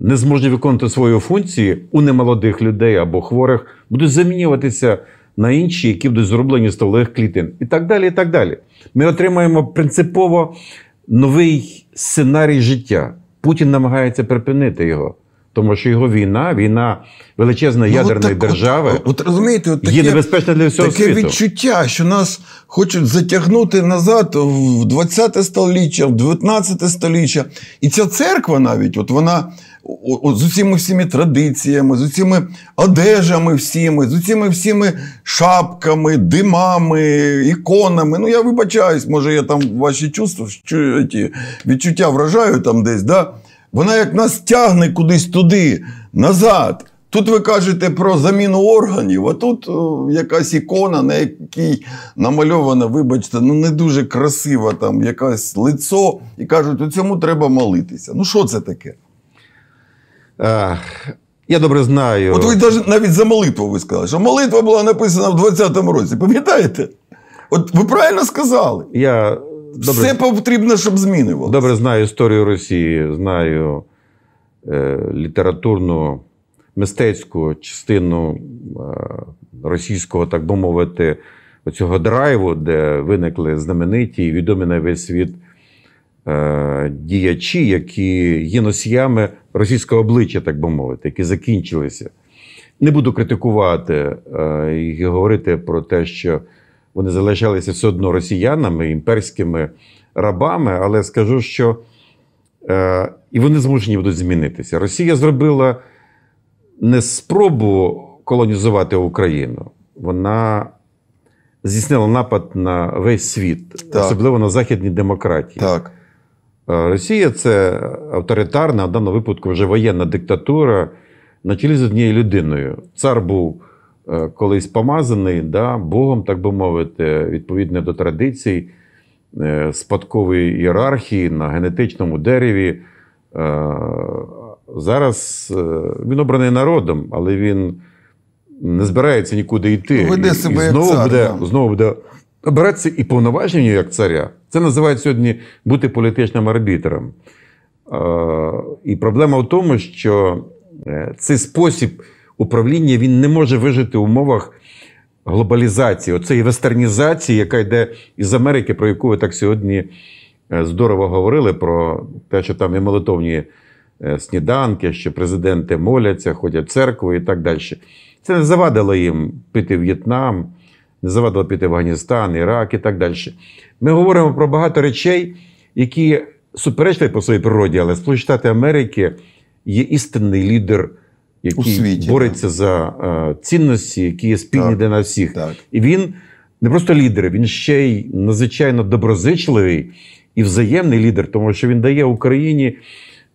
не зможуть виконувати свої функції у немолодих людей або хворих, будуть замінюватися на інші, які будуть зроблені з столових клітин. І так далі. і так далі. Ми отримаємо принципово новий сценарій життя. Путін намагається припинити його. Тому що його війна, війна величезної ну, ядерної от так, держави, от, от, розумієте, от таке, є небезпечна для всього таке світу. Таке відчуття, що нас хочуть затягнути назад в 20 століття, в 19 століття. І ця церква навіть, от вона от, з усіми всіми традиціями, з усіми одежами, всіми, з усіми всіми шапками, димами, іконами. Ну я вибачаюсь, може я там ваші чувства відчуття вражаю там десь. да? Вона як нас тягне кудись туди, назад. Тут ви кажете про заміну органів, а тут о, е, якась ікона, на якій намальована, вибачте, ну не дуже красива там якесь лицо, і кажуть, у цьому треба молитися. Ну, що це таке? Ах, Я добре знаю. От ви навіть, навіть за молитву ви сказали, що молитва була написана в 20-му році. Пам'ятаєте? От ви правильно сказали. Я Добре. Все потрібно, щоб змінювалося. Добре, знаю історію Росії, знаю е, літературну, мистецьку частину е, російського, так би мовити, цього драйву, де виникли знамениті і відомі на весь світ е, діячі, які є носіями російського обличчя, так би мовити, які закінчилися. Не буду критикувати е, і говорити про те, що вони залишалися все одно росіянами, імперськими рабами. Але скажу, що е, і вони змушені будуть змінитися. Росія зробила не спробу колонізувати Україну. Вона здійснила напад на весь світ, так. особливо на західні демократії. Так. Е, Росія це авторитарна, в даному випадку вже воєнна диктатура на чолі з однією людиною. Цар був Е, колись помазаний, да, Богом, так би мовити, відповідно до традицій, е, спадкової ієрархії на генетичному дереві. Е, зараз він обраний народом, але він не збирається нікуди йти. Веде себе і знову як буде знову буде обиратися і повноваження як царя. Це називають сьогодні бути політичним арбітром. І проблема в тому, що цей спосіб управління він не може вижити в умовах глобалізації, оцеї вестернізації, яка йде із Америки, про яку ви так сьогодні е, здорово говорили, про те, що там і молитовні е, сніданки, що президенти моляться, ходять в церкву і так далі. Це не завадило їм піти В'єтнам, не завадило піти в Афганістан, Ірак і так далі. Ми говоримо про багато речей, які суперечливі по своїй природі, але Сполучені Штати Америки є істинний лідер який бореться так. за е, цінності, які є спільні так, для нас всіх. Так. І він не просто лідер, він ще й надзвичайно доброзичливий і взаємний лідер, тому що він дає Україні.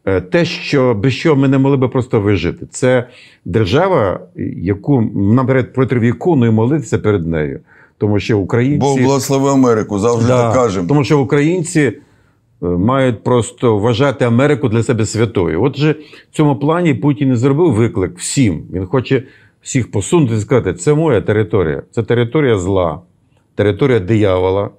Е, те, що без чого ми не могли би просто вижити, це держава, яку нам проти віку ну і молитися перед нею, тому що українці Бог благослови Америку завжди да. так кажемо. Тому що українці Е, мають просто вважати Америку для себе святою. Отже, в цьому плані Путін і зробив виклик всім. Він хоче всіх посунути і сказати, це моя територія, це територія зла, територія диявола.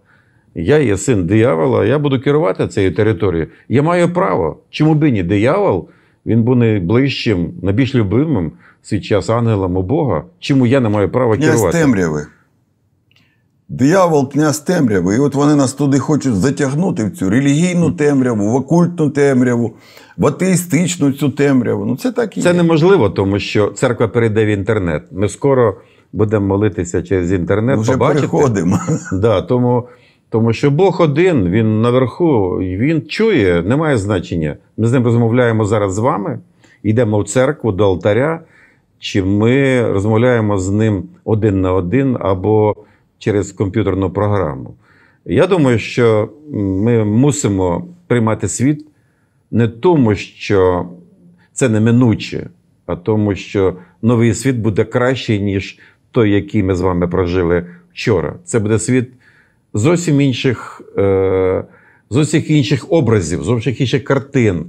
Я є син диявола, я буду керувати цією територією. Я маю право. Чому б ні диявол? Він був найближчим, найбільш любимим свій час ангелом у Бога. Чому я не маю права керувати? Князь темряви. Диявол, князь темряви. І от вони нас туди хочуть затягнути в цю релігійну темряву, в окультну темряву, в атеїстичну цю темряву. Ну Це так і Це є. неможливо, тому що церква перейде в інтернет. Ми скоро будемо молитися через інтернет. Ми вже побачите. переходимо. Да, тому, тому що Бог один, він наверху, він чує, немає значення. Ми з ним розмовляємо зараз з вами, йдемо в церкву до алтаря, чи ми розмовляємо з ним один на один або через комп'ютерну програму. Я думаю, що ми мусимо приймати світ не тому, що це неминуче, а тому, що новий світ буде кращий, ніж той, який ми з вами прожили вчора. Це буде світ зовсім інших е, зовсім інших образів, зовсім інших картин,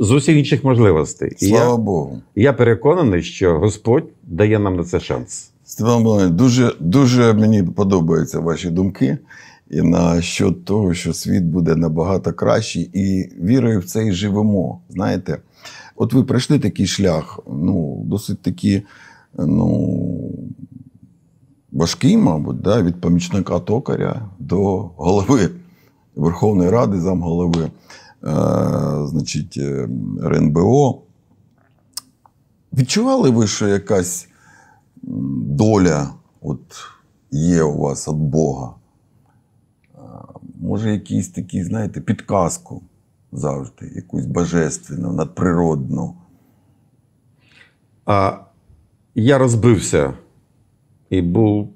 зовсім, інших можливостей. Слава І я, Богу. Я переконаний, що Господь дає нам на це шанс. Степан Богданович, дуже дуже мені подобаються ваші думки і на того, що світ буде набагато кращий, і вірою в це і живемо. Знаєте, от ви пройшли такий шлях, ну, досить такі, ну. Важкий, мабуть, да, від помічника токаря до голови Верховної Ради, замголови е, значить, ем, РНБО. Відчували ви, що якась доля от є у вас від Бога, може, якийсь такі, знаєте, підказку завжди, якусь божественну, надприродну. А я розбився і був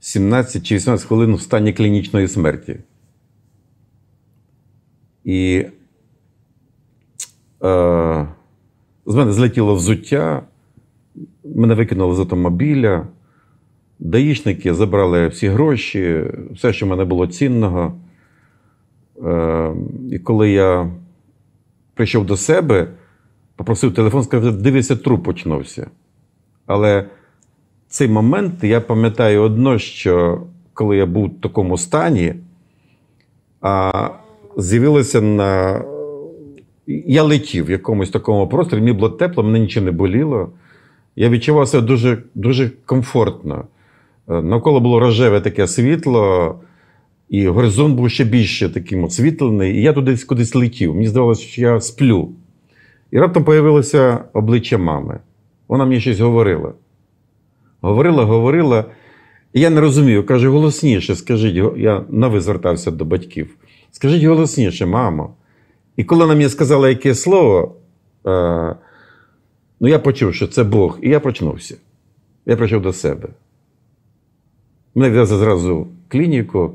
17 чи 18 хвилин в стані клінічної смерті. І е, з мене злетіло взуття. Мене викинули з автомобіля. Даїшники забрали всі гроші, все, що в мене було цінного. Е, І коли я прийшов до себе, попросив телефон, сказав, дивися, труп почнувся. Але цей момент я пам'ятаю одно, що коли я був в такому стані, а з'явилося на. Я летів в якомусь такому просторі, мені було тепло, мене нічого не боліло. Я відчував себе дуже дуже комфортно. Е, навколо було рожеве таке світло, і горизонт був ще більше таким освітлений. І я туди кудись летів. Мені здавалося, що я сплю. І раптом з'явилося обличчя мами. Вона мені щось говорила. Говорила, говорила. І я не розумію, каже, голосніше, скажіть, я нави звертався до батьків. Скажіть голосніше, мамо. І коли вона мені сказала яке слово, е, Ну, я почув, що це Бог, і я прочнувся. Я прийшов до себе. Мене взяли зразу клініку,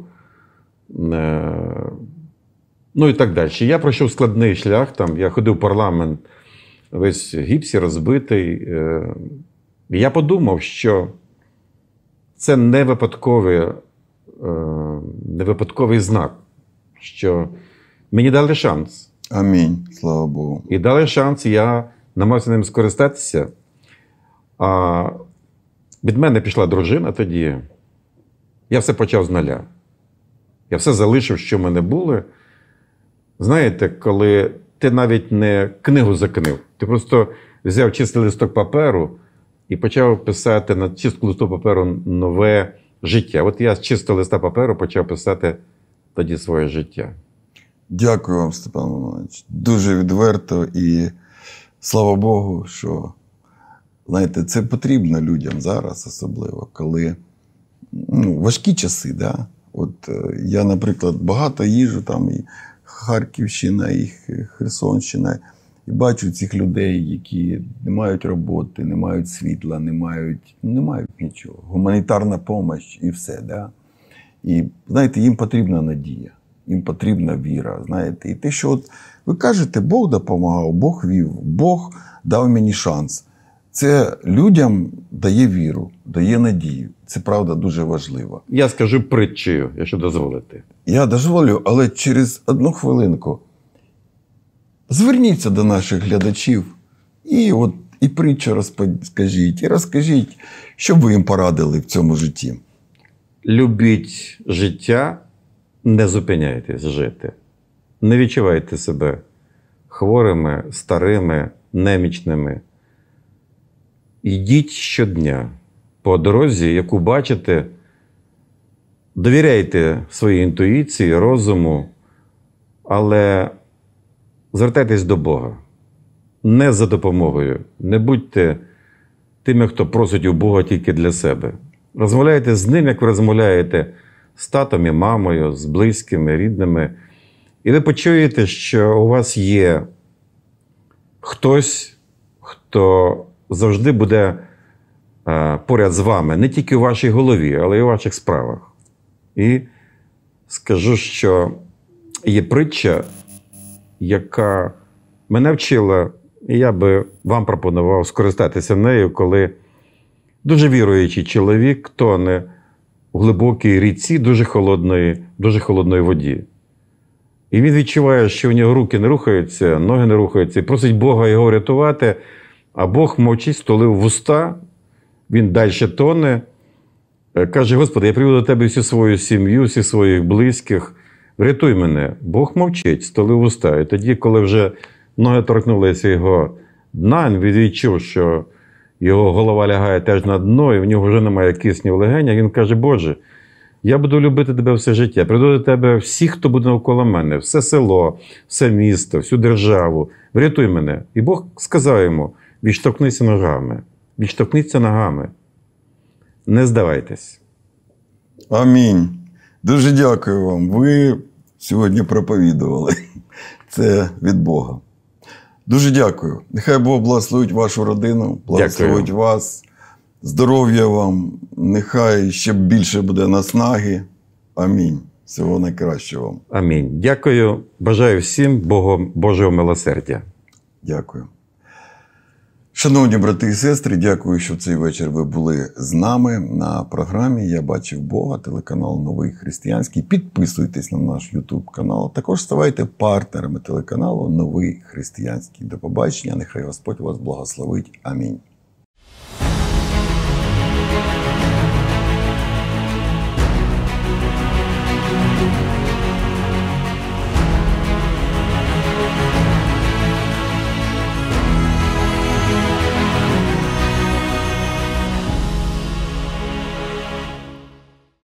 е, ну і так далі. Я пройшов складний шлях. там, Я ходив в парламент, весь гіпсі розбитий. Е, я подумав, що це не випадковий, е, не випадковий знак, що мені дали шанс. Амінь. Слава Богу. І дали шанс я намагався ним скористатися. А Від мене пішла дружина тоді. Я все почав з нуля. Я все залишив, що в мене було. Знаєте, коли ти навіть не книгу закинив, ти просто взяв чистий листок паперу і почав писати на чистку листок паперу нове життя. От я з чистого листа паперу почав писати тоді своє життя. Дякую вам, Степан Іванович. Дуже відверто і слава Богу, що знаєте, це потрібно людям зараз, особливо, коли ну, важкі часи. Да? От е, Я, наприклад, багато їжу, там і Харківщина, і Херсонщина, і бачу цих людей, які не мають роботи, не мають світла, не мають не мають нічого. Гуманітарна допомога і все. Да? І знаєте, їм потрібна надія їм потрібна віра. знаєте. І те, що от ви кажете, Бог допомагав, Бог вів, Бог дав мені шанс. Це людям дає віру, дає надію. Це правда дуже важливо. Я скажу притчею, якщо дозволити. Я дозволю, але через одну хвилинку. Зверніться до наших глядачів і от і притчу розкажіть, і розкажіть, що ви їм порадили в цьому житті. Любіть життя не зупиняйтесь жити. Не відчувайте себе хворими, старими, немічними. Йдіть щодня по дорозі, яку бачите, довіряйте своїй інтуїції, розуму, але звертайтесь до Бога. Не за допомогою. Не будьте тими, хто просить у Бога тільки для себе. Розмовляйте з ним, як ви розмовляєте з татом і мамою, з близькими, рідними. І ви почуєте, що у вас є хтось, хто завжди буде е, поряд з вами, не тільки у вашій голові, але й у ваших справах. І скажу, що є притча, яка мене вчила, і я би вам пропонував скористатися нею, коли дуже віруючий чоловік не в глибокій ріці дуже холодної, дуже холодної воді. І він відчуває, що у нього руки не рухаються, ноги не рухаються, і просить Бога його рятувати, а Бог мовчить, столив вуста, він далі тоне. Е, каже: Господи, я приведу до тебе всю свою сім'ю, всі своїх близьких. Врятуй мене, Бог мовчить, столив вуста. І тоді, коли вже ноги торкнулися його дна, він відчув, що його голова лягає теж на дно, і в нього вже немає кисні в легенях. Він каже, Боже, я буду любити тебе все життя. Прийду до тебе всіх, хто буде навколо мене, все село, все місто, всю державу. Врятуй мене. І Бог сказав йому: відштовхнися ногами, відштовхнися ногами. Не здавайтесь. Амінь. Дуже дякую вам. Ви сьогодні проповідували. Це від Бога. Дуже дякую. Нехай Бог благословить вашу родину, благословить дякую. вас. Здоров'я вам, нехай ще більше буде наснаги. Амінь. Всього найкращого вам. Амінь. Дякую. Бажаю всім Богом Божого милосердя. Дякую. Шановні брати і сестри, дякую, що в цей вечір ви були з нами на програмі. Я бачив Бога, телеканал Новий Християнський. Підписуйтесь на наш Ютуб канал. Також ставайте партнерами телеканалу Новий Християнський. До побачення. Нехай Господь вас благословить. Амінь.